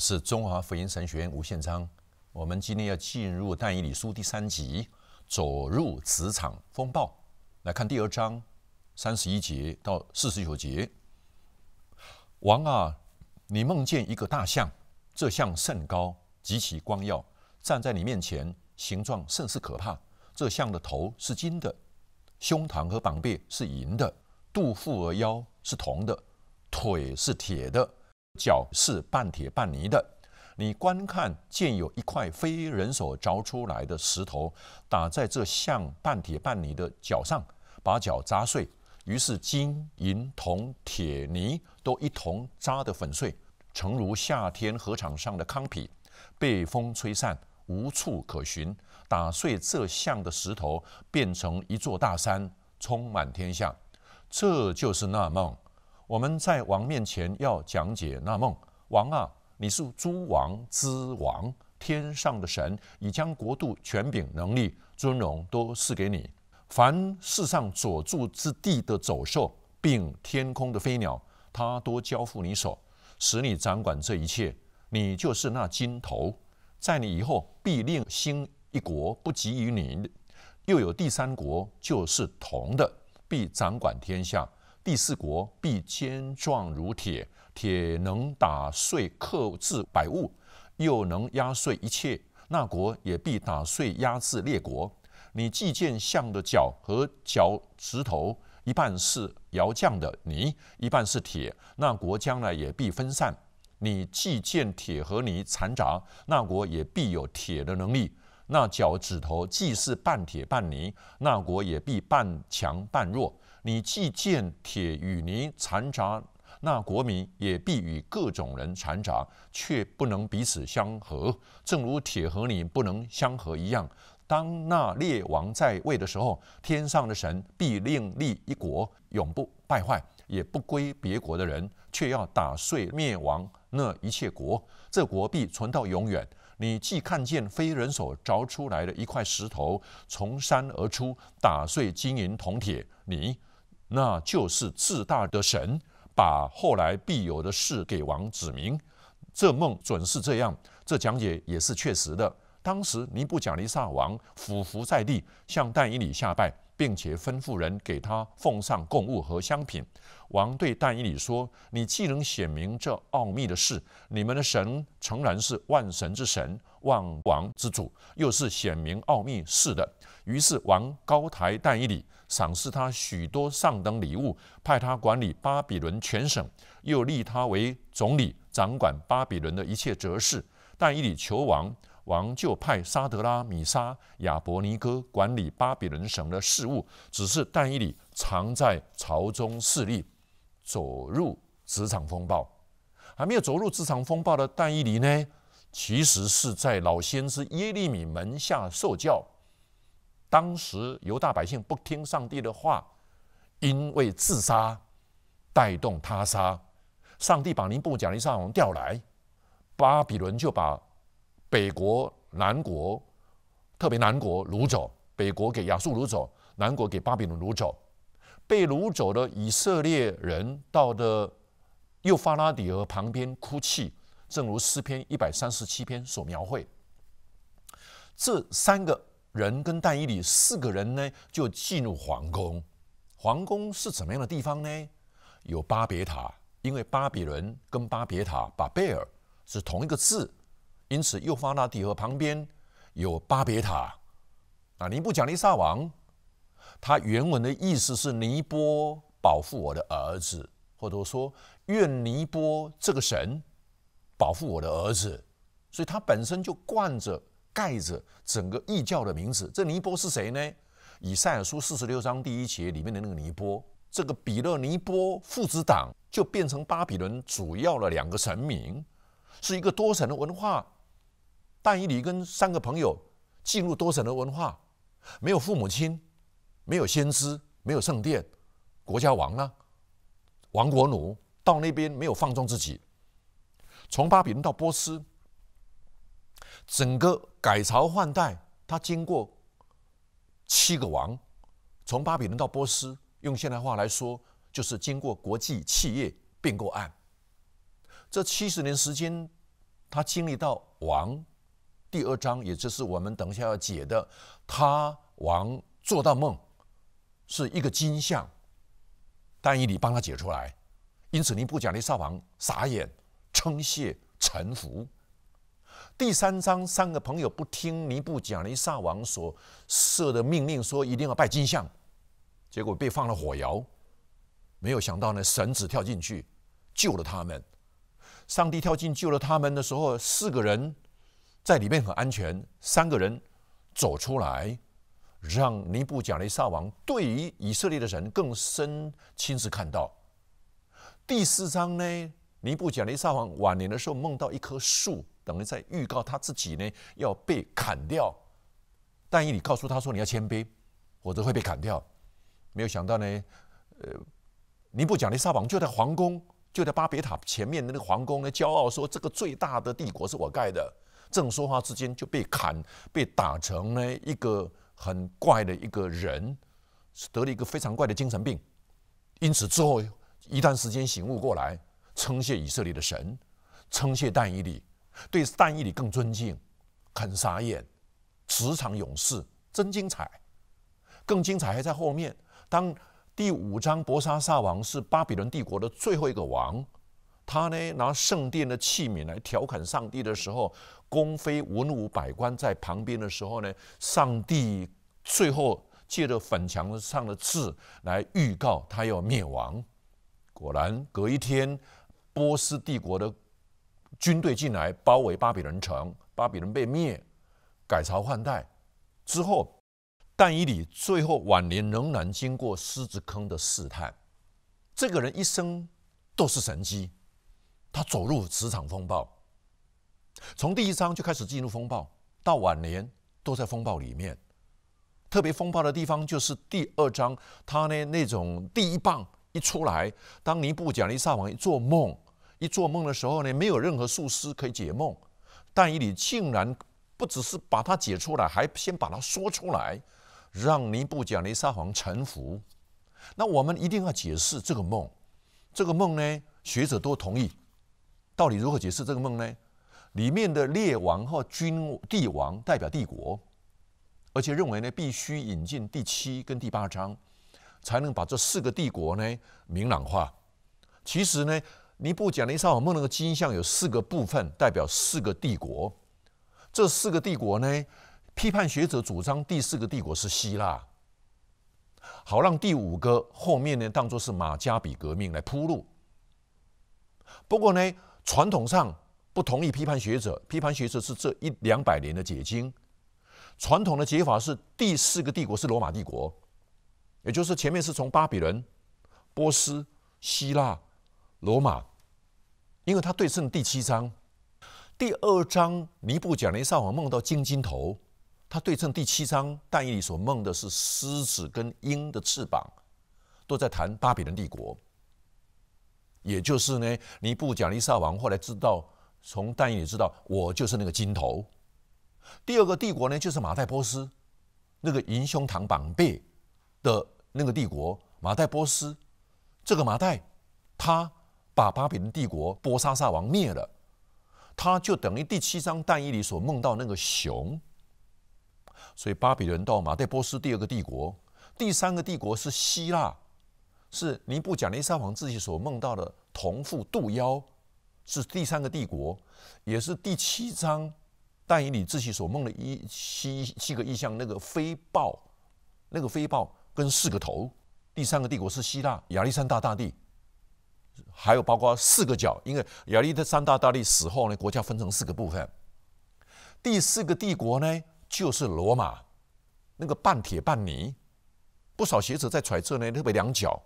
是中华福音神学院吴宪章。我们今天要进入《但以理书》第三集，走入职场风暴。来看第二章三十一节到四十九节。王啊，你梦见一个大象，这象甚高，极其光耀，站在你面前，形状甚是可怕。这象的头是金的，胸膛和膀臂是银的，肚腹和腰是铜的，腿是铁的。脚是半铁半泥的，你观看见有一块非人所凿出来的石头打在这像半铁半泥的脚上，把脚砸碎，于是金银铜铁泥都一同扎得粉碎，诚如夏天河场上的糠皮，被风吹散，无处可寻。打碎这像的石头，变成一座大山，充满天下，这就是那梦。我们在王面前要讲解那梦。王啊，你是诸王之王，天上的神，已将国度、权柄、能力、尊荣都赐给你。凡世上所住之地的走兽，并天空的飞鸟，他都交付你手，使你掌管这一切。你就是那金头，在你以后必另兴一国，不及于你。又有第三国，就是铜的，必掌管天下。第四国必坚壮如铁，铁能打碎、克制百物，又能压碎一切。那国也必打碎、压制列国。你既见象的脚和脚趾头一半是窑匠的泥，一半是铁，那国将来也必分散。你既见铁和泥残杂，那国也必有铁的能力。那脚趾头既是半铁半泥，那国也必半强半弱。你既见铁与泥残渣，那国民也必与各种人残渣，却不能彼此相合，正如铁和泥不能相合一样。当那列王在位的时候，天上的神必另立一国，永不败坏，也不归别国的人，却要打碎灭亡那一切国。这国必存到永远。你既看见非人所凿出来的一块石头从山而出，打碎金银铜铁，你。那就是自大的神把后来必有的事给王指明，这梦准是这样，这讲解也是确实的。当时尼布甲尼撒王俯伏在地，向但以理下拜，并且吩咐人给他奉上贡物和香品。王对但以理说：“你既能显明这奥秘的事，你们的神诚然是万神之神，万王之主，又是显明奥秘事的。”于是王高台但伊礼，赏赐他许多上等礼物，派他管理巴比伦全省，又立他为总理，掌管巴比伦的一切哲事。但伊礼求王，王就派沙德拉、米沙、亚伯尼哥管理巴比伦省的事务。只是但伊礼常在朝中势力，走入职场风暴。还没有走入职场风暴的但伊礼呢？其实是在老先知耶利米门下受教。当时犹大百姓不听上帝的话，因为自杀，带动他杀，上帝把尼布甲尼撒王调来，巴比伦就把北国、南国，特别南国掳走，北国给亚述掳走，南国给巴比伦掳走。被掳走的以色列人到的幼发拉底河旁边哭泣，正如诗篇一百三十七篇所描绘。这三个。人跟但以理四个人呢，就进入皇宫。皇宫是怎么样的地方呢？有巴别塔，因为巴比伦跟巴别塔、巴贝尔是同一个字，因此幼发拉底河旁边有巴别塔。啊，尼布甲尼撒王，他原文的意思是尼波保护我的儿子，或者说愿尼波这个神保护我的儿子，所以他本身就惯着。盖着整个异教的名字，这尼波是谁呢？以赛亚书四十六章第一节里面的那个尼波，这个比勒尼波父子党就变成巴比伦主要的两个神明，是一个多神的文化。但以理跟三个朋友进入多神的文化，没有父母亲，没有先知，没有圣殿，国家亡了，亡国奴到那边没有放纵自己，从巴比伦到波斯。整个改朝换代，他经过七个王，从巴比伦到波斯，用现代话来说，就是经过国际企业并购案。这七十年时间，他经历到王。第二章，也就是我们等一下要解的，他王做到梦，是一个惊像，但你帮他解出来，因此你不讲，那撒王傻眼，称谢臣服。第三章，三个朋友不听尼布贾尼撒王所设的命令，说一定要拜金像，结果被放了火窑。没有想到，呢，神子跳进去救了他们。上帝跳进救了他们的时候，四个人在里面很安全，三个人走出来，让尼布贾尼撒王对于以色列的人更深亲自看到。第四章呢？尼布甲尼撒王晚年的时候，梦到一棵树，等于在预告他自己呢要被砍掉。但你告诉他说你要谦卑，否则会被砍掉。没有想到呢，呃，尼布甲尼撒王就在皇宫，就在巴别塔前面那个皇宫呢，骄傲说这个最大的帝国是我盖的。这种说话之间就被砍被打成呢一个很怪的一个人，得了一个非常怪的精神病。因此之后一段时间醒悟过来。称谢以色列的神，称谢但以里，对但以里更尊敬，很傻眼，职场勇士真精彩。更精彩还在后面。当第五章伯沙撒王是巴比伦帝国的最后一个王，他呢拿圣殿的器皿来调侃上帝的时候，宫妃文武百官在旁边的时候呢，上帝最后借着粉墙上的字来预告他要灭亡。果然，隔一天。波斯帝国的军队进来，包围巴比伦城，巴比伦被灭，改朝换代之后，但以理最后晚年仍然经过狮子坑的试探。这个人一生都是神机，他走入职场风暴，从第一章就开始进入风暴，到晚年都在风暴里面。特别风暴的地方就是第二章，他呢那种第一棒。一出来，当尼布甲尼撒王一做梦，一做梦的时候呢，没有任何术师可以解梦，但你竟然不只是把它解出来，还先把它说出来，让尼布甲尼撒王臣服。那我们一定要解释这个梦，这个梦呢，学者都同意，到底如何解释这个梦呢？里面的列王和君帝王代表帝国，而且认为呢，必须引进第七跟第八章。才能把这四个帝国呢明朗化。其实呢，尼布甲尼撒和我们那个金像有四个部分，代表四个帝国。这四个帝国呢，批判学者主张第四个帝国是希腊，好让第五个后面呢当做是马加比革命来铺路。不过呢，传统上不同意批判学者，批判学者是这一两百年的结晶。传统的解法是第四个帝国是罗马帝国。也就是前面是从巴比伦、波斯、希腊、罗马，因为他对称第七章，第二章尼布甲尼撒王梦到金金头，他对称第七章但以理所梦的是狮子跟鹰的翅膀，都在谈巴比伦帝国。也就是呢，尼布甲尼撒王后来知道，从但以里知道，我就是那个金头。第二个帝国呢，就是马代波斯，那个银胸膛绑背。的那个帝国马代波斯，这个马代，他把巴比伦帝国波沙萨王灭了，他就等于第七章但以里所梦到那个熊。所以巴比伦到马代波斯第二个帝国，第三个帝国是希腊，是尼布甲尼撒王自己所梦到的同父度妖，是第三个帝国，也是第七章但以里自己所梦的一七七个意象那个飞豹，那个飞豹。分四个头，第三个帝国是希腊亚历山大大帝，还有包括四个角，因为亚历山大大帝死后呢，国家分成四个部分。第四个帝国呢，就是罗马，那个半铁半泥。不少学者在揣测呢，特别两角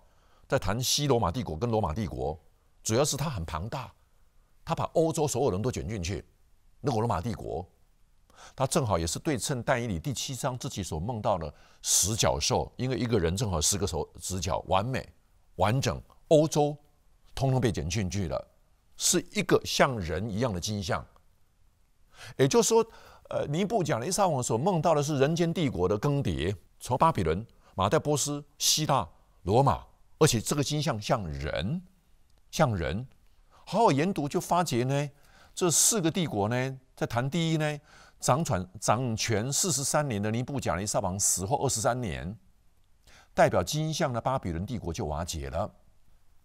在谈西罗马帝国跟罗马帝国，主要是它很庞大，它把欧洲所有人都卷进去，那个罗马帝国。他正好也是对称，但以理第七章自己所梦到的十角兽，因为一个人正好十个手指脚，完美完整。欧洲通通被剪去了，是一个像人一样的金像。也就是说，呃，尼布讲的伊沙王所梦到的是人间帝国的更迭，从巴比伦、马代、波斯、希腊、罗马，而且这个金像像人，像人。好好研读就发觉呢，这四个帝国呢，在谈第一呢。掌权掌权四十三年的尼布甲尼撒王死后二十三年，代表金像的巴比伦帝国就瓦解了。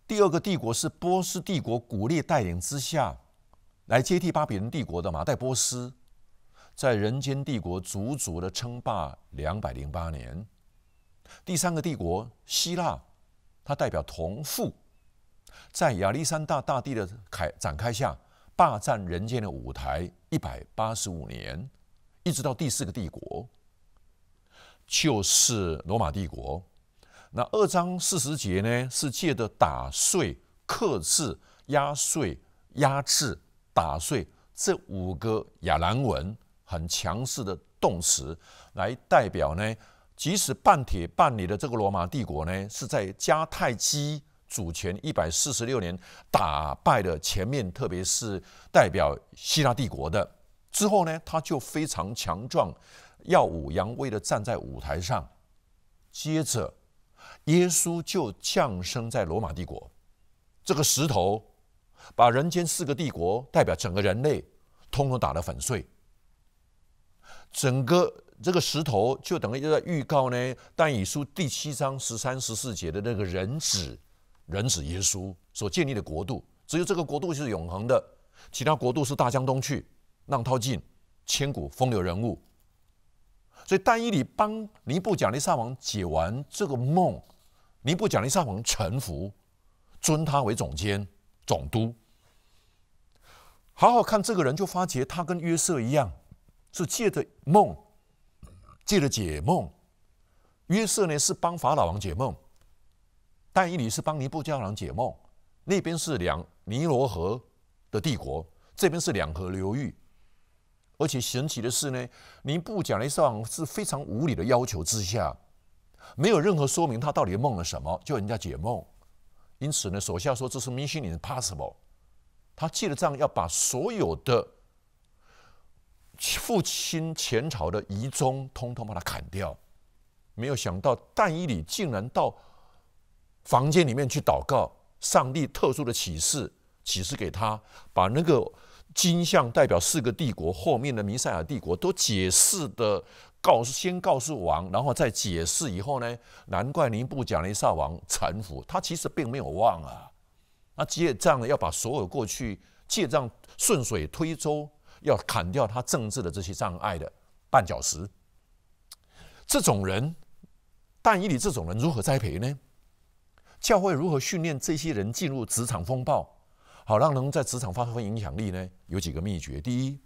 第二个帝国是波斯帝国古列带领之下来接替巴比伦帝国的马代波斯，在人间帝国足足的称霸两百零八年。第三个帝国希腊，它代表同父，在亚历山大大帝的开展开下。霸占人间的舞台一百八十五年，一直到第四个帝国，就是罗马帝国。那二章四十节呢，是借着打碎、克制、压碎、压制、打碎这五个亚兰文很强势的动词，来代表呢，即使半铁半泥的这个罗马帝国呢，是在迦太基。主权一百四十六年打败的前面，特别是代表希腊帝国的之后呢，他就非常强壮、耀武扬威的站在舞台上。接着，耶稣就降生在罗马帝国。这个石头把人间四个帝国代表整个人类，通通打得粉碎。整个这个石头就等于就在预告呢，但以书第七章十三、十四节的那个人子。人子耶稣所建立的国度，只有这个国度是永恒的，其他国度是大江东去，浪淘尽，千古风流人物。所以，但以理帮尼布贾利撒王解完这个梦，尼布贾利撒王臣服，尊他为总监总督。好好看这个人，就发觉他跟约瑟一样，是借着梦，借着解梦。约瑟呢，是帮法老王解梦。但伊里是帮尼布教郎解梦，那边是两尼罗河的帝国，这边是两河流域。而且神奇的是呢，尼布贾拉王是非常无理的要求之下，没有任何说明他到底梦了什么，叫人家解梦。因此呢，手下说这是 impossible。他借了账要把所有的父亲前朝的遗宗通通把它砍掉。没有想到，但伊里竟然到。房间里面去祷告，上帝特殊的启示启示给他，把那个金像代表四个帝国后面的弥赛亚帝国都解释的告先告诉王，然后再解释以后呢？难怪尼布贾尼撒王臣服，他其实并没有忘啊。那借账呢，要把所有过去借账顺水推舟，要砍掉他政治的这些障碍的绊脚石。这种人，但以你这种人如何栽培呢？教会如何训练这些人进入职场风暴，好让能在职场发挥影响力呢？有几个秘诀。第一，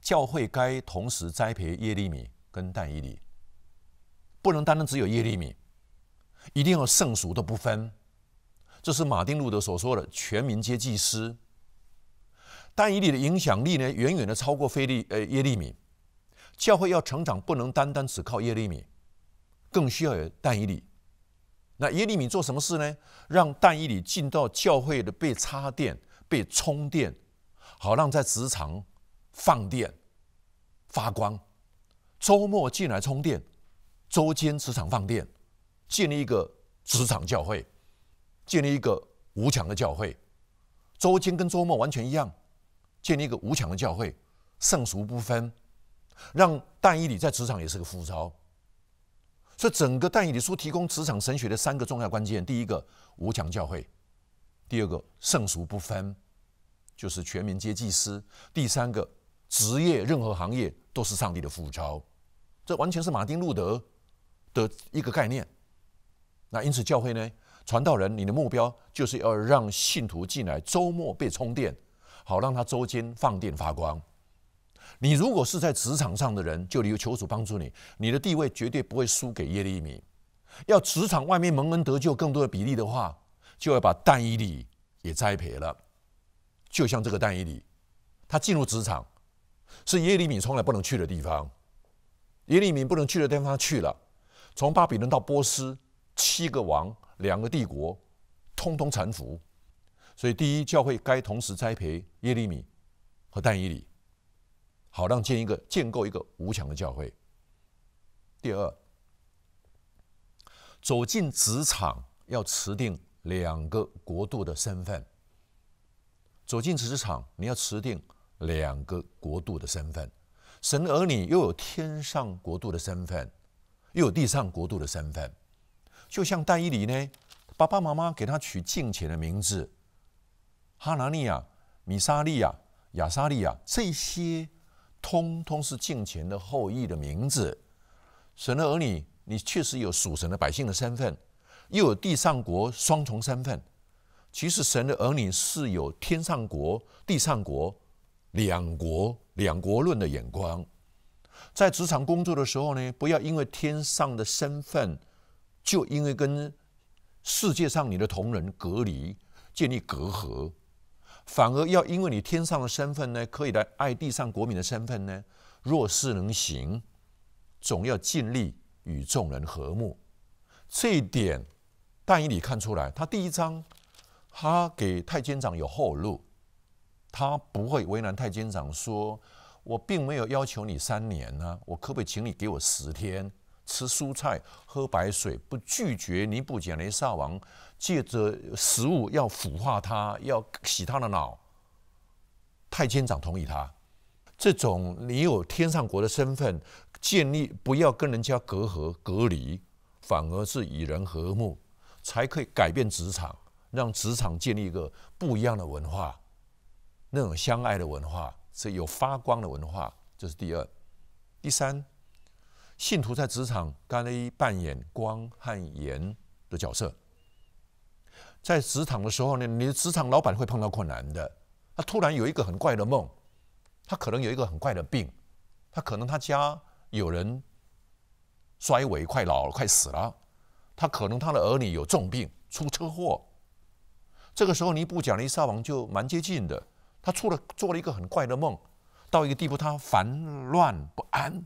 教会该同时栽培耶利米跟但以里，不能单单只有耶利米，一定要圣俗都不分。这是马丁路德所说的“全民皆祭司”。但以你的影响力呢，远远的超过菲利呃耶利米。教会要成长，不能单单只靠耶利米，更需要有但以里。那耶利米做什么事呢？让但以里进到教会的被插电、被充电，好让在职场放电发光。周末进来充电，周间职场放电，建立一个职场教会，建立一个无墙的教会。周间跟周末完全一样，建立一个无墙的教会，圣俗不分，让但以里在职场也是个副招。这整个，但以理书提供职场神学的三个重要关键：第一个，无墙教会；第二个，圣俗不分，就是全民皆祭司；第三个，职业任何行业都是上帝的附招。这完全是马丁路德的一个概念。那因此，教会呢，传道人，你的目标就是要让信徒进来，周末被充电，好让他周间放电发光。你如果是在职场上的人，就求求主帮助你，你的地位绝对不会输给耶利米。要职场外面蒙恩得救更多的比例的话，就要把但以理也栽培了。就像这个但以理，他进入职场，是耶利米从来不能去的地方。耶利米不能去的地方他去了，从巴比伦到波斯，七个王，两个帝国，通通臣服。所以，第一教会该同时栽培耶利米和但以理。好，让建一个、建构一个无墙的教会。第二，走进职场要持定两个国度的身份。走进职场，你要持定两个国度的身份。神的儿女又有天上国度的身份，又有地上国度的身份。就像戴伊里呢，爸爸妈妈给他取敬虔的名字，哈拿利亚、米沙利亚、亚沙利亚这些。通通是敬虔的后裔的名字，神的儿女，你确实有属神的百姓的身份，又有地上国双重身份。其实，神的儿女是有天上国、地上国两国两国论的眼光。在职场工作的时候呢，不要因为天上的身份，就因为跟世界上你的同仁隔离，建立隔阂。反而要因为你天上的身份呢，可以来爱地上国民的身份呢。若是能行，总要尽力与众人和睦。这一点，但以你看出来。他第一章，他给太监长有后路，他不会为难太监长，说我并没有要求你三年啊，我可不可以请你给我十天？吃蔬菜，喝白水，不拒绝尼布甲雷萨王借着食物要腐化他，要洗他的脑。太监长同意他，这种你有天上国的身份，建立不要跟人家隔阂隔离，反而是与人和睦，才可以改变职场，让职场建立一个不一样的文化，那种相爱的文化是有发光的文化，这是第二，第三。信徒在职场干了一扮演光和盐的角色，在职场的时候呢，你的职场老板会碰到困难的。他突然有一个很怪的梦，他可能有一个很怪的病，他可能他家有人衰萎快老快死了，他可能他的儿女有重病出车祸。这个时候你不讲尼撒王就蛮接近的。他出了做了一个很怪的梦，到一个地步他烦乱不安。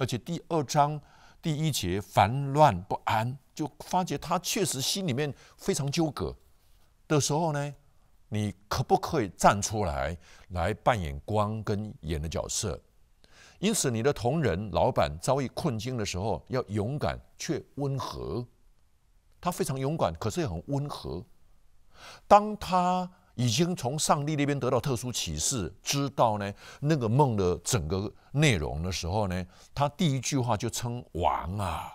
而且第二章第一节烦乱不安，就发觉他确实心里面非常纠葛的时候呢，你可不可以站出来来扮演光跟眼的角色？因此，你的同仁、老板遭遇困境的时候，要勇敢却温和。他非常勇敢，可是也很温和。当他。已经从上帝那边得到特殊启示，知道呢那个梦的整个内容的时候呢，他第一句话就称王啊，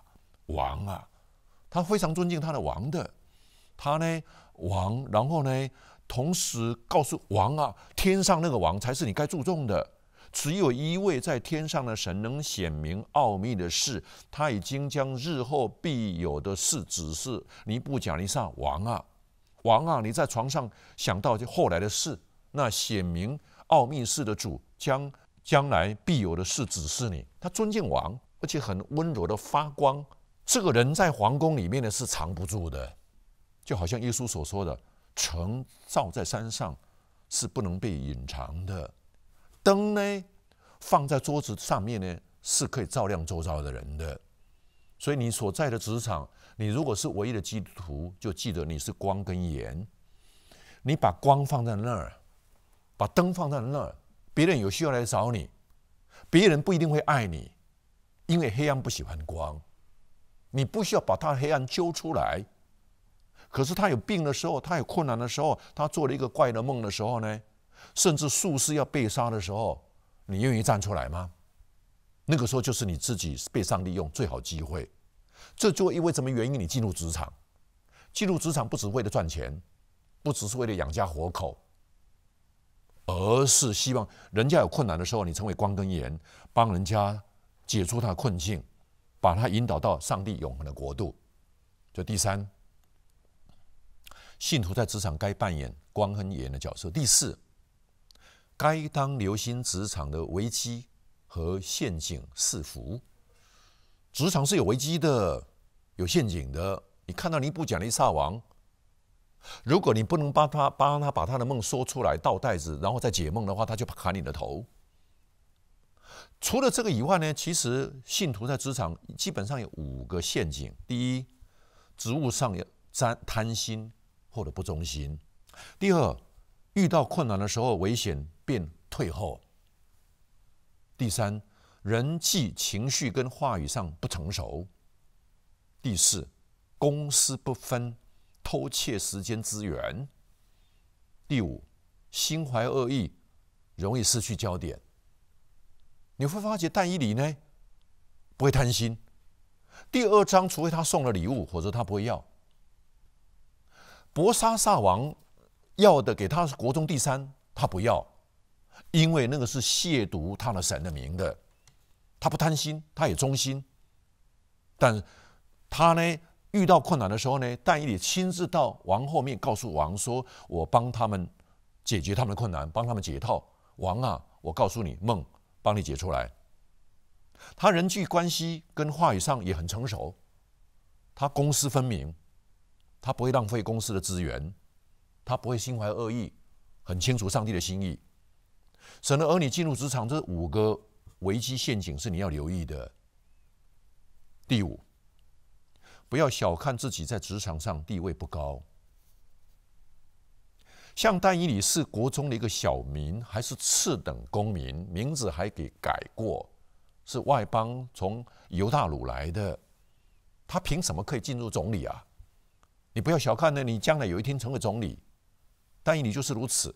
王啊，他非常尊敬他的王的，他呢王，然后呢，同时告诉王啊，天上那个王才是你该注重的，只有一位在天上的神能显明奥秘的事，他已经将日后必有的事指示尼布甲尼上王啊。王啊，你在床上想到就后来的事，那显明奥秘式的主将将来必有的事指示你。他尊敬王，而且很温柔的发光。这个人在皇宫里面呢是藏不住的，就好像耶稣所说的：“城照在山上是不能被隐藏的，灯呢放在桌子上面呢是可以照亮周遭的人的。”所以你所在的职场，你如果是唯一的基督徒，就记得你是光跟盐。你把光放在那儿，把灯放在那儿。别人有需要来找你，别人不一定会爱你，因为黑暗不喜欢光。你不需要把他黑暗揪出来。可是他有病的时候，他有困难的时候，他做了一个怪的梦的时候呢，甚至术士要被杀的时候，你愿意站出来吗？那个时候就是你自己被上帝用最好机会，这就因为什么原因你进入职场？进入职场不只是为了赚钱，不只是为了养家活口，而是希望人家有困难的时候，你成为光跟盐，帮人家解除他的困境，把他引导到上帝永恒的国度。就第三，信徒在职场该扮演光跟盐的角色。第四，该当留心职场的危机。和陷阱四福，职场是有危机的，有陷阱的。你看到你不奖励撒王，如果你不能帮他，帮他把他的梦说出来，倒袋子，然后再解梦的话，他就砍你的头。除了这个以外呢，其实信徒在职场基本上有五个陷阱：第一，职务上有贪贪心或者不忠心；第二，遇到困难的时候，危险便退后。第三，人际情绪跟话语上不成熟；第四，公私不分，偷窃时间资源；第五，心怀恶意，容易失去焦点。你会发觉，但伊理呢，不会贪心。第二章，除非他送了礼物，否则他不会要。博沙撒王要的，给他是国中第三，他不要。因为那个是亵渎他的神的名的，他不贪心，他也忠心。但，他呢遇到困难的时候呢，但你亲自到王后面告诉王说：“我帮他们解决他们的困难，帮他们解套。”王啊，我告诉你梦，帮你解出来。他人际关系跟话语上也很成熟，他公私分明，他不会浪费公司的资源，他不会心怀恶意，很清楚上帝的心意。成了儿女进入职场，这五个危机陷阱是你要留意的。第五，不要小看自己在职场上地位不高。像但以理是国中的一个小民，还是次等公民，名字还给改过，是外邦从犹大鲁来的，他凭什么可以进入总理啊？你不要小看呢，你将来有一天成为总理，但以理就是如此，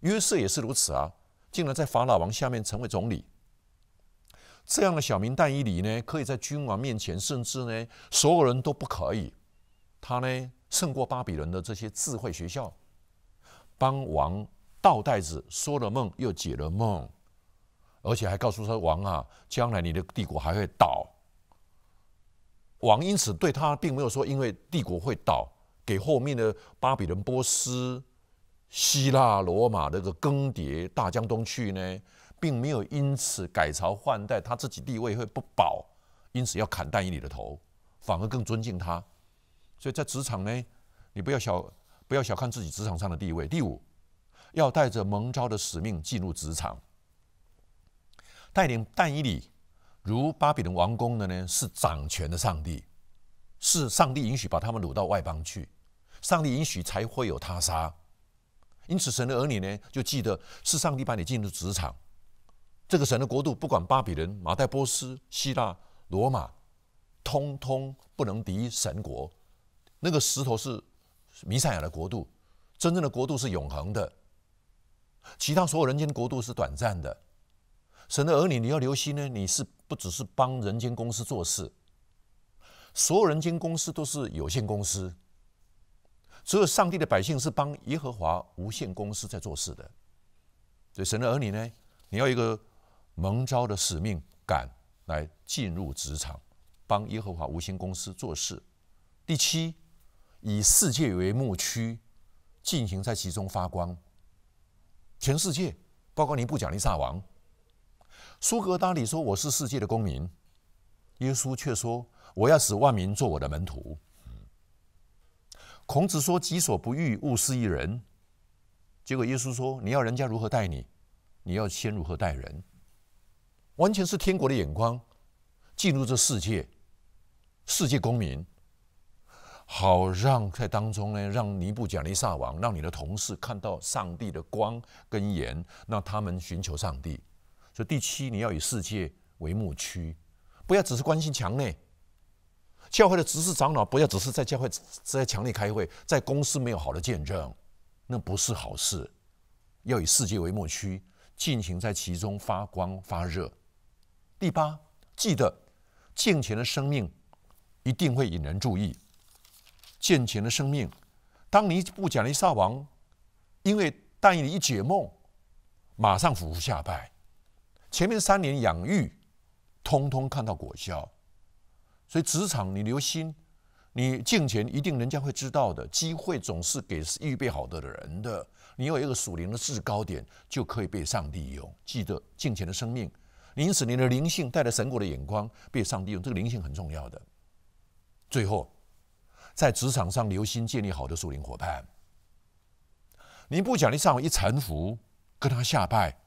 约瑟也是如此啊。竟然在法老王下面成为总理，这样的小民但伊里呢，可以在君王面前，甚至呢，所有人都不可以。他呢，胜过巴比伦的这些智慧学校，帮王倒袋子，说了梦又解了梦，而且还告诉他王啊，将来你的帝国还会倒。王因此对他并没有说，因为帝国会倒，给后面的巴比伦、波斯。希腊、罗马那个更迭，大江东去呢，并没有因此改朝换代，他自己地位会不保，因此要砍但以理的头，反而更尊敬他。所以在职场呢，你不要小不要小看自己职场上的地位。第五，要带着蒙召的使命进入职场，带领但以里如巴比伦王宫的呢，是掌权的上帝，是上帝允许把他们掳到外邦去，上帝允许才会有他杀。因此，神的儿女呢，就记得是上帝把你进入职场。这个神的国度，不管巴比伦、马代波斯、希腊、罗马，通通不能敌神国。那个石头是弥赛亚的国度，真正的国度是永恒的。其他所有人间的国度是短暂的。神的儿女，你要留心呢，你是不只是帮人间公司做事，所有人间公司都是有限公司。只有上帝的百姓是帮耶和华无限公司在做事的。对神的儿女呢，你要一个蒙召的使命感来进入职场，帮耶和华无限公司做事。第七，以世界为牧区，进行在其中发光。全世界，包括尼布甲尼撒王。苏格拉底说：“我是世界的公民。”耶稣却说：“我要使万民做我的门徒。”孔子说：“己所不欲，勿施于人。”结果耶稣说：“你要人家如何待你，你要先如何待人。”完全是天国的眼光进入这世界，世界公民，好让在当中呢，让尼布甲尼撒王，让你的同事看到上帝的光跟盐，让他们寻求上帝。所以第七，你要以世界为目区，不要只是关心墙内。教会的执事长老不要只是在教会、在墙里开会，在公司没有好的见证，那不是好事。要以世界为牧区，尽情在其中发光发热。第八，记得健全的生命一定会引人注意。健全的生命，当你不讲利萨王，因为但以一解梦，马上俯伏下拜。前面三年养育，通通看到果效。所以职场你留心，你进前一定人家会知道的，机会总是给预备好的人的。你有一个属灵的制高点，就可以被上帝用。记得敬前的生命，因此你的灵性带着神国的眼光被上帝用，这个灵性很重要的。最后，在职场上留心建立好的属灵伙伴。你不讲你上午一臣服，跟他下拜，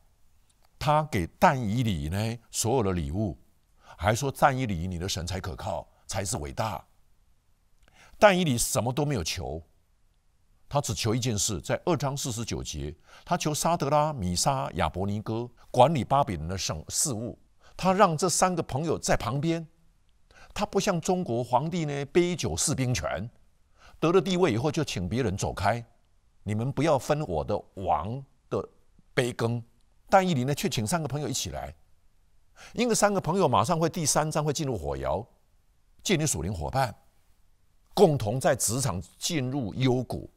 他给但以理呢所有的礼物。还说：“但以理，你的神才可靠，才是伟大。”但以理什么都没有求，他只求一件事，在二章四十九节，他求沙德拉、米沙、亚伯尼哥管理巴比伦的省事务。他让这三个朋友在旁边，他不像中国皇帝呢，杯酒释兵权，得了地位以后就请别人走开，你们不要分我的王的杯羹。但以理呢，却请三个朋友一起来。因为三个朋友马上会第三章会进入火窑，建立属灵伙伴，共同在职场进入幽谷。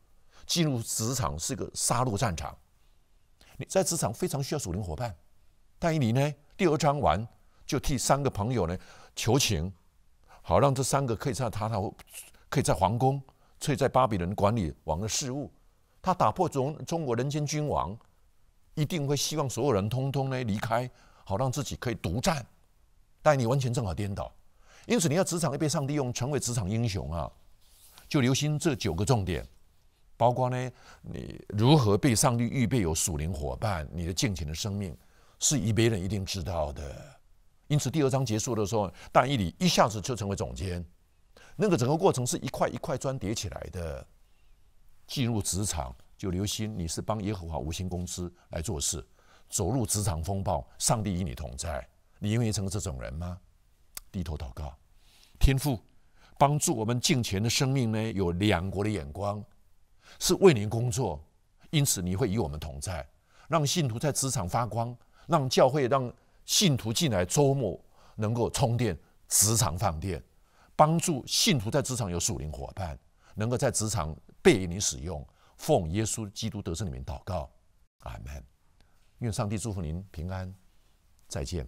进入职场是个杀戮战场，你在职场非常需要属灵伙伴。但你呢？第二章完就替三个朋友呢求情，好让这三个可以在塔塔可以在皇宫，可以在巴比伦管理王的事务。他打破中中国人间君王，一定会希望所有人通通呢离开。好让自己可以独占，但你完全正好颠倒，因此你要职场被上帝用成为职场英雄啊，就留心这九个重点，包括呢你如何被上帝预备有属灵伙伴，你的敬虔的生命是以别人一定知道的，因此第二章结束的时候，大义里一下子就成为总监，那个整个过程是一块一块砖叠起来的，进入职场就留心你是帮耶和华无形公司来做事。走入职场风暴，上帝与你同在。你愿意成为这种人吗？低头祷告，天父，帮助我们进前的生命呢？有两国的眼光，是为您工作，因此你会与我们同在，让信徒在职场发光，让教会，让信徒进来周末能够充电，职场放电，帮助信徒在职场有属灵伙伴，能够在职场被你使用，奉耶稣基督得胜里面祷告，阿门。愿上帝祝福您平安，再见。